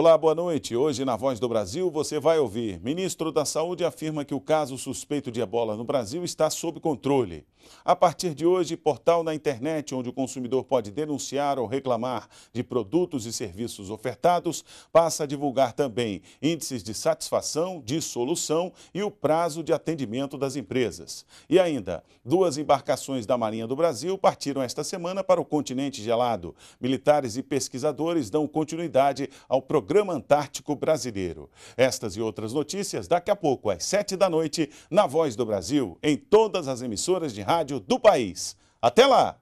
Olá, boa noite. Hoje, na Voz do Brasil, você vai ouvir. Ministro da Saúde afirma que o caso suspeito de ebola no Brasil está sob controle. A partir de hoje, portal na internet onde o consumidor pode denunciar ou reclamar de produtos e serviços ofertados, passa a divulgar também índices de satisfação, de solução e o prazo de atendimento das empresas. E ainda, duas embarcações da Marinha do Brasil partiram esta semana para o continente gelado. Militares e pesquisadores dão continuidade ao Programa Antártico Brasileiro. Estas e outras notícias daqui a pouco, às sete da noite, na Voz do Brasil, em todas as emissoras de rádio do país. Até lá!